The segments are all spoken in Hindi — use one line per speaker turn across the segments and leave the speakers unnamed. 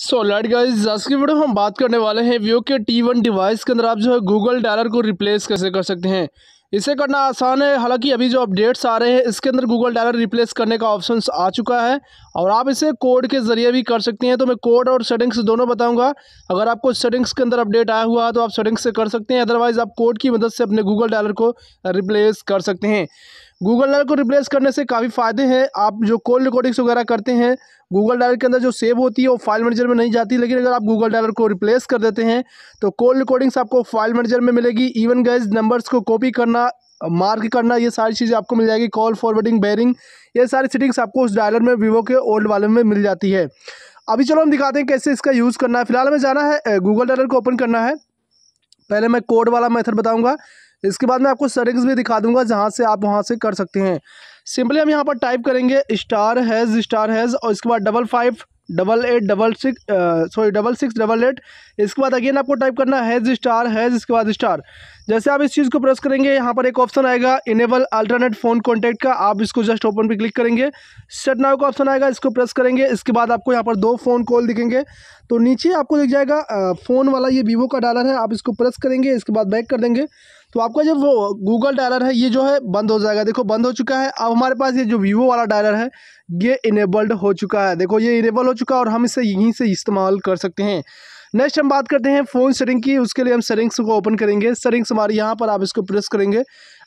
सो लाइट गाइज आज की वीडियो में हम बात करने वाले हैं वीवो के टी वन डिवाइस के अंदर आप जो है गूगल डायलर को रिप्लेस कैसे कर सकते हैं इसे करना आसान है हालांकि अभी जो अपडेट्स आ रहे हैं इसके अंदर गूगल डायलर रिप्लेस करने का ऑप्शन आ चुका है और आप इसे कोड के ज़रिए भी कर सकते हैं तो मैं कोड और सेटिंग्स दोनों बताऊँगा अगर आपको सेटिंग्स के अंदर अपडेट आया हुआ है तो आप सेटिंग्स से कर सकते हैं अदरवाइज़ आप कोड की मदद से अपने गूगल डायलर को रिप्लेस कर सकते हैं गूगल ड्राइव को रिप्लेस करने से काफ़ी फ़ायदे हैं आप जो कॉल रिकॉर्डिंग्स वगैरह करते हैं गूगल ड्राइव के अंदर जो सेव होती है वो फाइल मैनेजर में नहीं जाती लेकिन अगर आप गूगल ड्राइव को रिप्लेस कर देते हैं तो कॉल रिकॉर्डिंग्स आपको फाइल मैनेजर में मिलेगी इवन गैज नंबर्स को कॉपी करना मार्क करना ये सारी चीज़ें आपको मिल जाएगी कॉल फॉरवर्डिंग बैरिंग ये सारी सेटिंग्स आपको उस डायलर में वीवो के ओल्ड वाले में मिल जाती है अभी चलो हम दिखाते हैं कैसे इसका यूज़ करना है फिलहाल हमें जाना है गूगल डायलर को ओपन करना है पहले मैं कोड वाला मेथड बताऊंगा इसके बाद मैं आपको सरिंग्स भी दिखा दूंगा जहाँ से आप वहाँ से कर सकते हैं सिंपली हम यहाँ पर टाइप करेंगे स्टार हैज़ स्टार हैज़ और इसके बाद double five double eight double six sorry double six double eight इसके बाद अगेन आपको टाइप करना हैज़ स्टार हैज़ इसके बाद स्टार जैसे आप इस चीज़ को प्रेस करेंगे यहाँ पर एक ऑप्शन आएगा इनेबल अल्टरनेट फ़ोन कॉन्टैक्ट का आप इसको जस्ट ओपन पे क्लिक करेंगे सेट नाउ का ऑप्शन आएगा इसको प्रेस करेंगे इसके बाद आपको यहाँ पर दो फ़ोन कॉल दिखेंगे तो नीचे आपको दिख जाएगा फ़ोन वाला ये वीवो का डालर है आप इसको प्रेस करेंगे इसके बाद बैक कर देंगे तो आपका जब वो गूगल डायलर है ये जो है बंद हो जाएगा देखो बंद हो चुका है अब हमारे पास ये जो वीवो वाला डायलर है ये इनेबल्ड हो चुका है देखो ये इनेबल हो चुका है और हम इसे यहीं से इस्तेमाल कर सकते हैं नेक्स्ट हम बात करते हैं फ़ोन सेटिंग की उसके लिए हम सेटिंग्स को ओपन करेंगे सेटिंग्स हमारे यहाँ पर आप इसको प्रेस करेंगे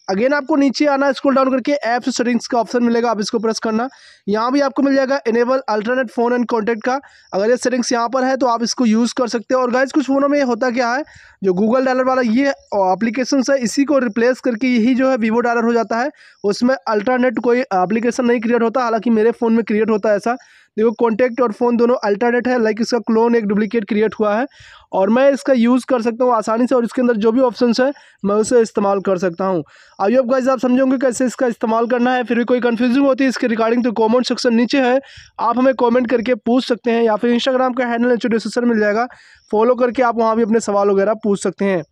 अगेन आपको नीचे आना स्क्रॉल डाउन करके ऐप सेटिंग्स का ऑप्शन मिलेगा आप इसको प्रेस करना यहाँ भी आपको मिल जाएगा enable alternate phone and contact का अगर ये सेटिंग्स यहाँ पर है तो आप इसको यूज़ कर सकते हैं और गाइज कुछ फ़ोनों में होता क्या है जो गूगल डायलर वाला ये अप्लीकेशन है इसी को रिप्लेस करके यही जो है वीवो डायलर हो जाता है उसमें अल्टरनेट कोई अप्लीकेशन नहीं क्रिएट होता हालाँकि मेरे फ़ोन में क्रिएट होता है ऐसा देखो कॉन्टैक्ट और फ़ोन दोनों अल्टरनेट है लाइक इसका क्लोन एक डुप्लीकेट क्रिएट हुआ है और मैं इसका यूज़ कर सकता हूँ आसानी से और इसके अंदर जो भी ऑप्शन है मैं उसे इस्तेमाल कर सकता हूँ आई अब गाइज आप समझोगे कैसे इसका इस्तेमाल करना है फिर भी कोई कन्फ्यूजन होती है इसके रिगार्डिंग तो कॉमेंट सेक्शन नीचे है आप हमें कॉमेंट करके पूछ सकते हैं या फिर इंस्टाग्राम का हैंडल इंट्रोडिसन मिल जाएगा फॉलो करके आप वहाँ भी अपने सवाल वगैरह पूछ सकते हैं